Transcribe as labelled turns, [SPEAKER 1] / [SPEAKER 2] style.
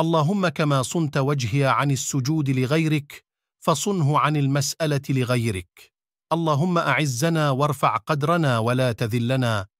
[SPEAKER 1] اللهم كما صنت وجهي عن السجود لغيرك فصنه عن المسألة لغيرك اللهم أعزنا وارفع قدرنا ولا تذلنا